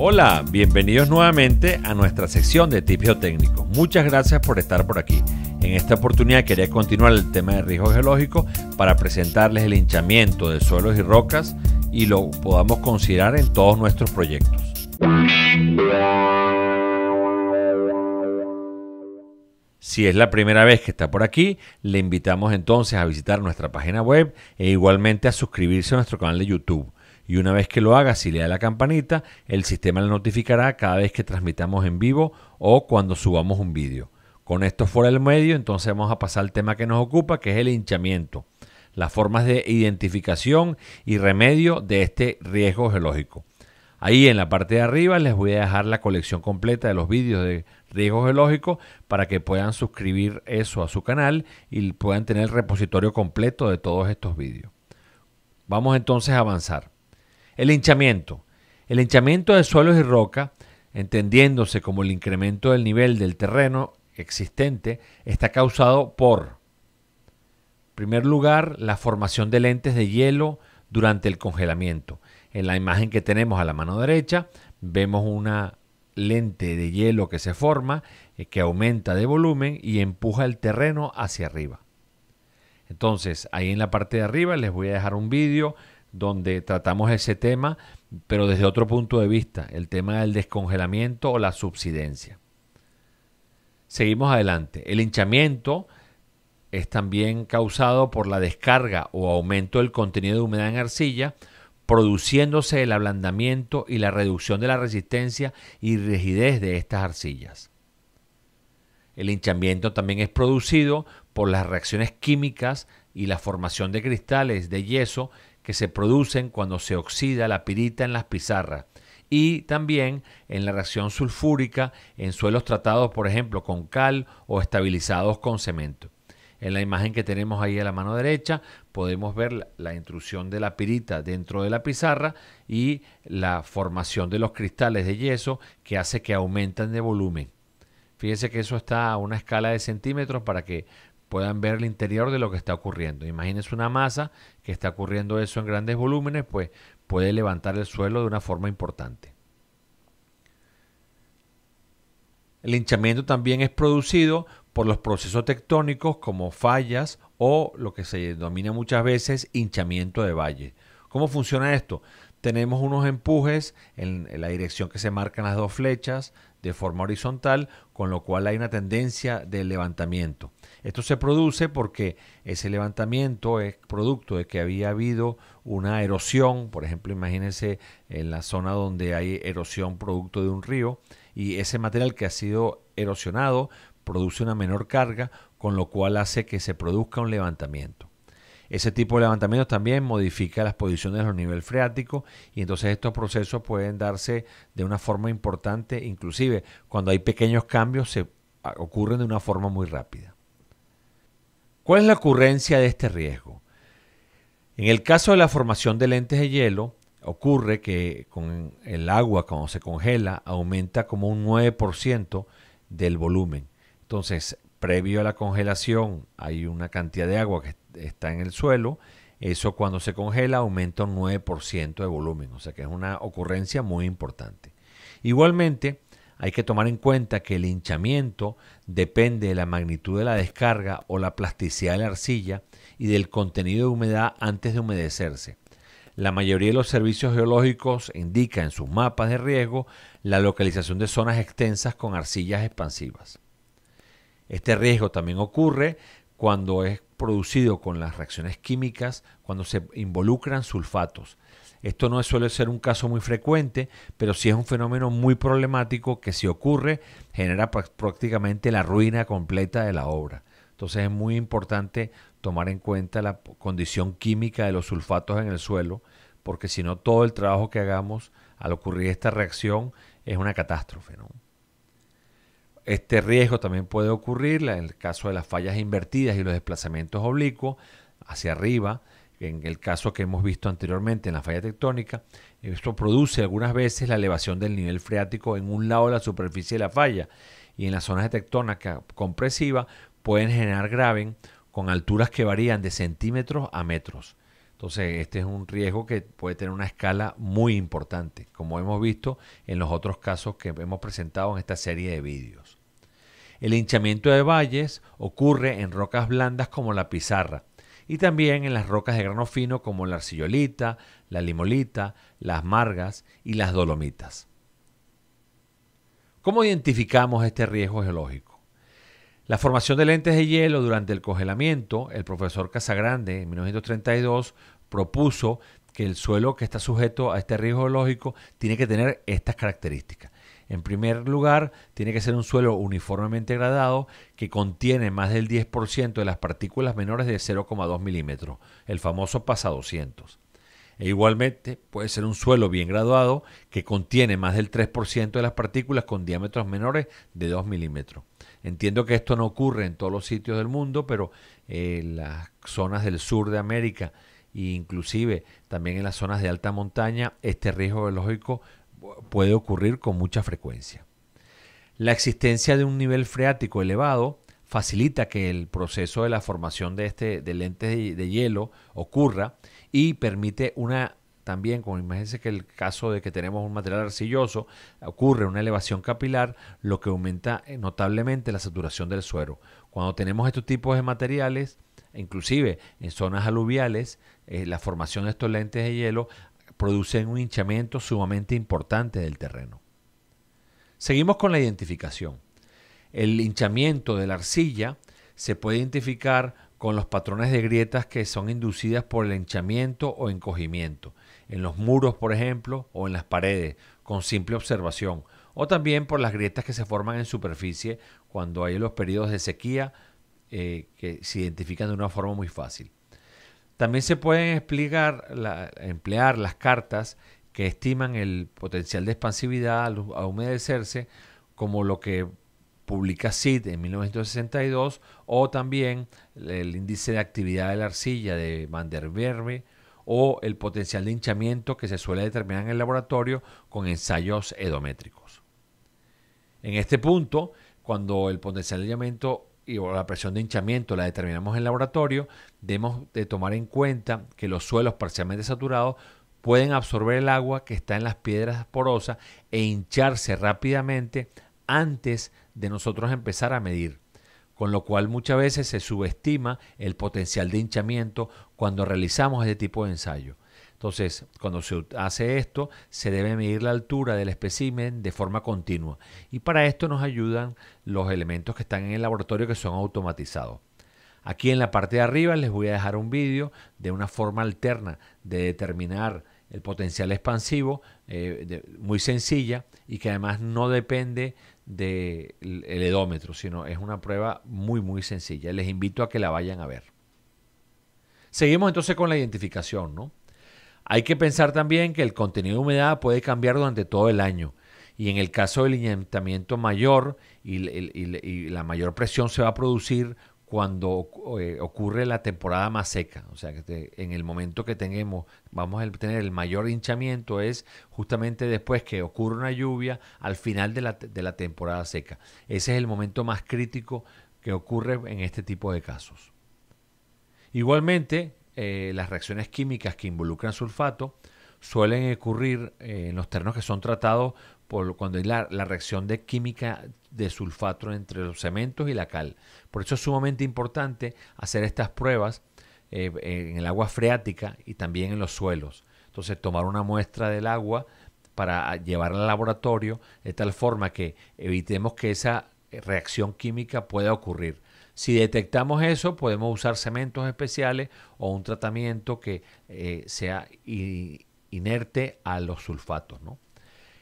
Hola, bienvenidos nuevamente a nuestra sección de tips geotécnicos. Muchas gracias por estar por aquí. En esta oportunidad quería continuar el tema de riesgo geológico para presentarles el hinchamiento de suelos y rocas y lo podamos considerar en todos nuestros proyectos. Si es la primera vez que está por aquí, le invitamos entonces a visitar nuestra página web e igualmente a suscribirse a nuestro canal de YouTube y una vez que lo haga, si le da la campanita, el sistema le notificará cada vez que transmitamos en vivo o cuando subamos un vídeo. Con esto fuera del medio, entonces vamos a pasar al tema que nos ocupa, que es el hinchamiento, las formas de identificación y remedio de este riesgo geológico. Ahí en la parte de arriba les voy a dejar la colección completa de los vídeos de riesgo geológico para que puedan suscribir eso a su canal y puedan tener el repositorio completo de todos estos vídeos. Vamos entonces a avanzar. El hinchamiento. El hinchamiento de suelos y roca, entendiéndose como el incremento del nivel del terreno existente, está causado por, en primer lugar, la formación de lentes de hielo durante el congelamiento. En la imagen que tenemos a la mano derecha, vemos una lente de hielo que se forma, eh, que aumenta de volumen y empuja el terreno hacia arriba. Entonces, ahí en la parte de arriba les voy a dejar un vídeo donde tratamos ese tema, pero desde otro punto de vista, el tema del descongelamiento o la subsidencia. Seguimos adelante. El hinchamiento es también causado por la descarga o aumento del contenido de humedad en arcilla, produciéndose el ablandamiento y la reducción de la resistencia y rigidez de estas arcillas. El hinchamiento también es producido por las reacciones químicas y la formación de cristales de yeso que se producen cuando se oxida la pirita en las pizarras y también en la reacción sulfúrica en suelos tratados, por ejemplo, con cal o estabilizados con cemento. En la imagen que tenemos ahí a la mano derecha podemos ver la intrusión de la pirita dentro de la pizarra y la formación de los cristales de yeso que hace que aumenten de volumen. Fíjense que eso está a una escala de centímetros para que puedan ver el interior de lo que está ocurriendo. Imagínense una masa que está ocurriendo eso en grandes volúmenes, pues puede levantar el suelo de una forma importante. El hinchamiento también es producido por los procesos tectónicos como fallas o lo que se denomina muchas veces hinchamiento de valle. ¿Cómo funciona esto? tenemos unos empujes en, la dirección que se marcan las dos flechas de forma horizontal, con lo cual hay una tendencia de levantamiento. Esto se produce porque ese levantamiento es producto de que había habido una erosión, por ejemplo, imagínense en la zona donde hay erosión producto de un río, y ese material que ha sido erosionado produce una menor carga, con lo cual hace que se produzca un levantamiento. Ese tipo de levantamientos también modifica las posiciones de los niveles freáticos y entonces estos procesos pueden darse de una forma importante, inclusive cuando hay pequeños cambios se ah, ocurren de una forma muy rápida. ¿Cuál es la ocurrencia de este riesgo? En el caso de la formación de lentes de hielo, ocurre que con el agua cuando se congela aumenta como un 9% del volumen. Entonces, previo a la congelación hay una cantidad de agua que está en el suelo. Eso cuando se congela aumenta un 9% de volumen, o sea que es una ocurrencia muy importante. Igualmente, hay que tomar en cuenta que el hinchamiento depende de la magnitud de la descarga o la plasticidad de la arcilla y del contenido de humedad antes de humedecerse. La mayoría de los servicios geológicos indica en sus mapas de riesgo la localización de zonas extensas con arcillas expansivas. Este riesgo también ocurre cuando es producido con las reacciones químicas, cuando se involucran sulfatos. Esto no suele ser un caso muy frecuente, pero sí es un fenómeno muy problemático que si ocurre genera prácticamente la ruina completa de la obra. Entonces es muy importante tomar en cuenta la condición química de los sulfatos en el suelo, porque si no todo el trabajo que hagamos al ocurrir esta reacción es una catástrofe. ¿no? Este riesgo también puede ocurrir en el caso de las fallas invertidas y los desplazamientos oblicuos hacia arriba, en el caso que hemos visto anteriormente en la falla tectónica, esto produce algunas veces la elevación del nivel freático en un lado de la superficie de la falla y en las zonas de tectónica compresiva pueden generar graven con alturas que varían de centímetros a metros. Entonces, este es un riesgo que puede tener una escala muy importante, como hemos visto en los otros casos que hemos presentado en esta serie de vídeos. El hinchamiento de valles ocurre en rocas blandas como la pizarra y también en las rocas de grano fino como la arcillolita, la limolita, las margas y las dolomitas. ¿Cómo identificamos este riesgo geológico? La formación de lentes de hielo durante el congelamiento, el profesor Casagrande en 1932 propuso que el suelo que está sujeto a este riesgo geológico tiene que tener estas características. En primer lugar, tiene que ser un suelo uniformemente gradado que contiene más del 10% de las partículas menores de 0,2 milímetros, el famoso pasa 200. E igualmente, puede ser un suelo bien graduado que contiene más del 3% de las partículas con diámetros menores de 2 milímetros. Entiendo que esto no ocurre en todos los sitios del mundo, pero en eh, las zonas del sur de América e inclusive también en las zonas de alta montaña, este riesgo biológico puede ocurrir con mucha frecuencia. La existencia de un nivel freático elevado facilita que el proceso de la formación de este de lentes de, hielo ocurra y permite una también, como imagínense que el caso de que tenemos un material arcilloso, ocurre una elevación capilar, lo que aumenta eh, notablemente la saturación del suero. Cuando tenemos estos tipos de materiales, inclusive en zonas aluviales, eh, la formación de estos lentes de hielo producen un hinchamiento sumamente importante del terreno. Seguimos con la identificación. El hinchamiento de la arcilla se puede identificar con los patrones de grietas que son inducidas por el hinchamiento o encogimiento, en los muros, por ejemplo, o en las paredes, con simple observación, o también por las grietas que se forman en superficie cuando hay los periodos de sequía eh, que se identifican de una forma muy fácil. También se pueden explicar emplear las cartas que estiman el potencial de expansividad a humedecerse, como lo que publica CID en 1962, o también el índice de actividad de la arcilla de Van der Verme o el potencial de hinchamiento que se suele determinar en el laboratorio con ensayos edométricos. En este punto, cuando el potencial de hinchamiento y, o la presión de hinchamiento la determinamos en laboratorio, debemos de tomar en cuenta que los suelos parcialmente saturados pueden absorber el agua que está en las piedras porosas e hincharse rápidamente antes de nosotros empezar a medir, con lo cual muchas veces se subestima el potencial de hinchamiento cuando realizamos este tipo de ensayo. Entonces, cuando se hace esto, se debe medir la altura del espécimen de forma continua. Y para esto nos ayudan los elementos que están en el laboratorio que son automatizados. Aquí en la parte de arriba les voy a dejar un vídeo de una forma alterna de determinar el potencial expansivo, eh, muy sencilla y que además no depende del edómetro, sino es una prueba muy, muy sencilla. Les invito a que la vayan a ver. Seguimos entonces con la identificación, ¿no? Hay que pensar también que el contenido de humedad puede cambiar durante todo el año y en el caso del hinchamiento mayor y, la mayor presión se va a producir cuando eh, ocurre la temporada más seca, o sea que en el momento que tengamos, vamos a tener el mayor hinchamiento es justamente después que ocurre una lluvia al final de la temporada seca. Ese es el momento más crítico que ocurre en este tipo de casos. Igualmente, eh, las reacciones químicas que involucran sulfato suelen ocurrir eh, en los terrenos que son tratados por cuando hay la, reacción de química de sulfato entre los cementos y la cal. Por eso es sumamente importante hacer estas pruebas eh, en el agua freática y también en los suelos. Entonces tomar una muestra del agua para llevarla al laboratorio de tal forma que evitemos que esa reacción química pueda ocurrir. Si detectamos eso, podemos usar cementos especiales o un tratamiento que eh, sea inerte a los sulfatos.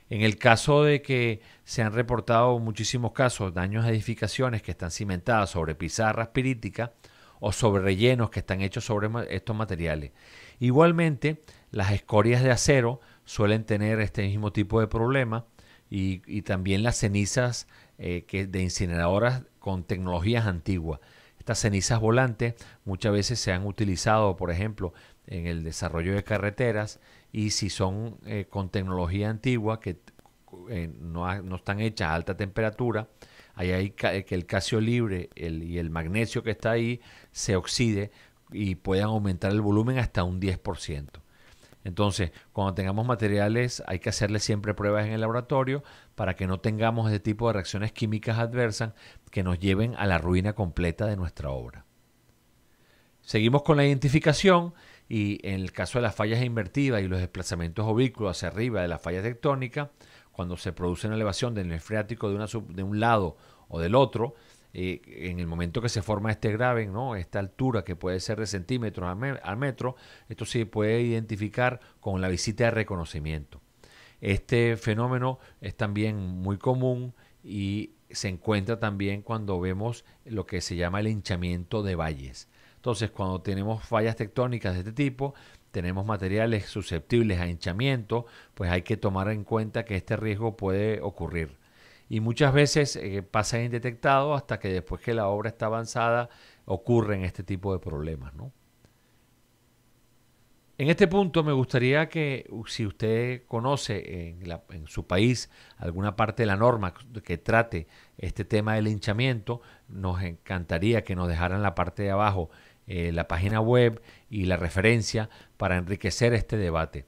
En el caso de que se han reportado muchísimos casos, daños a edificaciones que están cimentadas sobre pizarras piríticas o sobre rellenos que están hechos sobre estos materiales. Igualmente, las escorias de acero suelen tener este mismo tipo de problema y, también las cenizas eh, que de incineradoras con tecnologías antiguas. Estas cenizas volantes muchas veces se han utilizado, por ejemplo, en el desarrollo de carreteras y si son eh, con tecnología antigua que eh, no, están hechas a alta temperatura, ahí hay que el calcio libre y el magnesio que está ahí se oxide y puedan aumentar el volumen hasta un 10%. Entonces, cuando tengamos materiales, hay que hacerle siempre pruebas en el laboratorio para que no tengamos ese tipo de reacciones químicas adversas que nos lleven a la ruina completa de nuestra obra. Seguimos con la identificación y en el caso de las fallas invertidas y los desplazamientos ovículos hacia arriba de la falla tectónica, cuando se produce una elevación del nivel de un lado o del otro, eh, en el momento que se forma este grave, esta altura que puede ser de centímetros al, metro, esto se puede identificar con la visita de reconocimiento. Este fenómeno es también muy común y se encuentra también cuando vemos lo que se llama el hinchamiento de valles. Entonces, cuando tenemos fallas tectónicas de este tipo, tenemos materiales susceptibles a hinchamiento, pues hay que tomar en cuenta que este riesgo puede ocurrir y muchas veces eh, pasa indetectado hasta que después que la obra está avanzada ocurren este tipo de problemas, En este punto me gustaría que si usted conoce en, su país alguna parte de la norma que trate este tema del hinchamiento, nos encantaría que nos dejaran la parte de abajo eh, la página web y la referencia para enriquecer este debate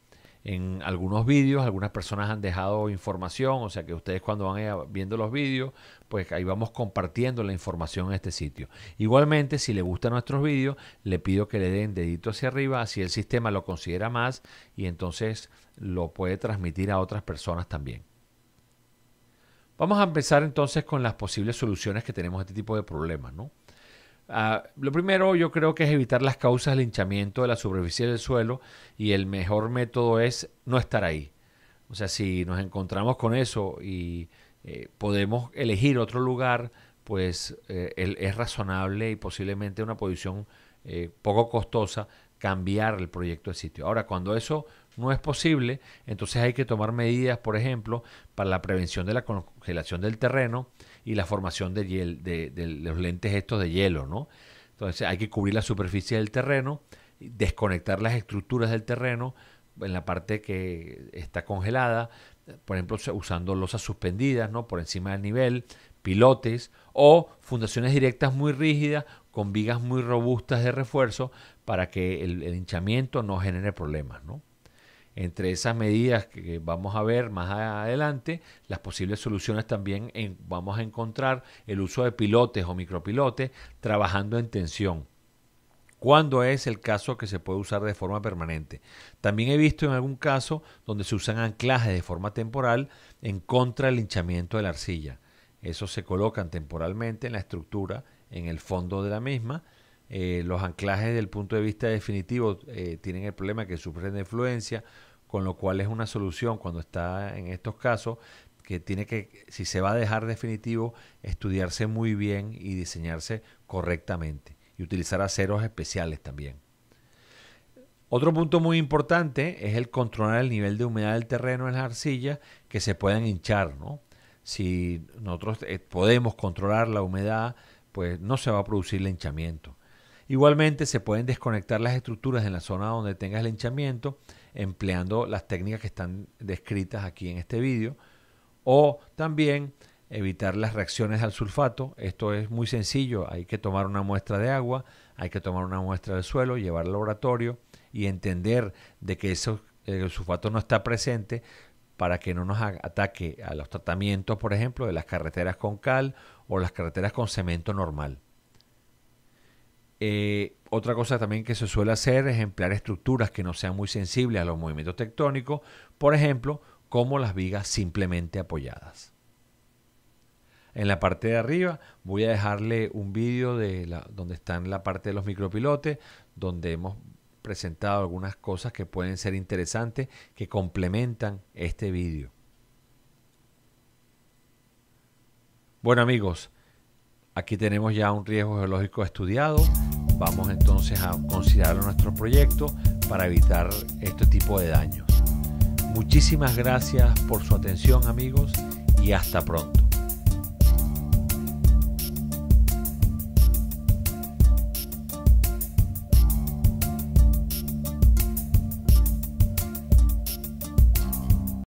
en algunos vídeos, algunas personas han dejado información, o sea que ustedes cuando van viendo los vídeos, pues ahí vamos compartiendo la información en este sitio. Igualmente, si le gustan nuestros vídeos, le pido que le den dedito hacia arriba, así el sistema lo considera más y entonces lo puede transmitir a otras personas también. Vamos a empezar entonces con las posibles soluciones que tenemos a este tipo de problemas, ¿no? Ah, lo primero yo creo que es evitar las causas del hinchamiento de la superficie del suelo y el mejor método es no estar ahí. O sea, si nos encontramos con eso y eh, podemos elegir otro lugar, pues eh, es razonable y posiblemente una posición eh, poco costosa cambiar el proyecto de sitio. Ahora, cuando eso no es posible, entonces hay que tomar medidas, por ejemplo, para la prevención de la congelación del terreno y la formación de, de, los lentes estos de hielo, ¿no? Entonces hay que cubrir la superficie del terreno, desconectar las estructuras del terreno en la parte que está congelada, por ejemplo, usando losas suspendidas, ¿no? Por encima del nivel, pilotes o fundaciones directas muy rígidas con vigas muy robustas de refuerzo para que el, el hinchamiento no genere problemas, ¿no? entre esas medidas que vamos a ver más adelante, las posibles soluciones también vamos a encontrar el uso de pilotes o micropilotes trabajando en tensión. ¿Cuándo es el caso que se puede usar de forma permanente? También he visto en algún caso donde se usan anclajes de forma temporal en contra del hinchamiento de la arcilla. Esos se colocan temporalmente en la estructura, en el fondo de la misma, eh, los anclajes del punto de vista definitivo eh, tienen el problema que sufren de influencia, con lo cual es una solución cuando está en estos casos que tiene que, si se va a dejar definitivo, estudiarse muy bien y diseñarse correctamente y utilizar aceros especiales también. Otro punto muy importante es el controlar el nivel de humedad del terreno en las arcillas que se pueden hinchar. ¿no? Si nosotros eh, podemos controlar la humedad, pues no se va a producir el hinchamiento. Igualmente se pueden desconectar las estructuras en la zona donde tengas el hinchamiento empleando las técnicas que están descritas aquí en este vídeo. O también evitar las reacciones al sulfato. Esto es muy sencillo. Hay que tomar una muestra de agua, hay que tomar una muestra del suelo, llevar al laboratorio y entender de que eso, el sulfato no está presente para que no nos ataque a los tratamientos, por ejemplo, de las carreteras con cal o las carreteras con cemento normal. Eh, otra cosa también que se suele hacer es emplear estructuras que no sean muy sensibles a los movimientos tectónicos, por ejemplo, como las vigas simplemente apoyadas. En la parte de arriba voy a dejarle un vídeo de donde están la parte de los micropilotes, donde hemos presentado algunas cosas que pueden ser interesantes que complementan este vídeo. Bueno amigos, aquí tenemos ya un riesgo geológico estudiado vamos entonces a considerar nuestro proyecto para evitar este tipo de daños. Muchísimas gracias por su atención amigos y hasta pronto.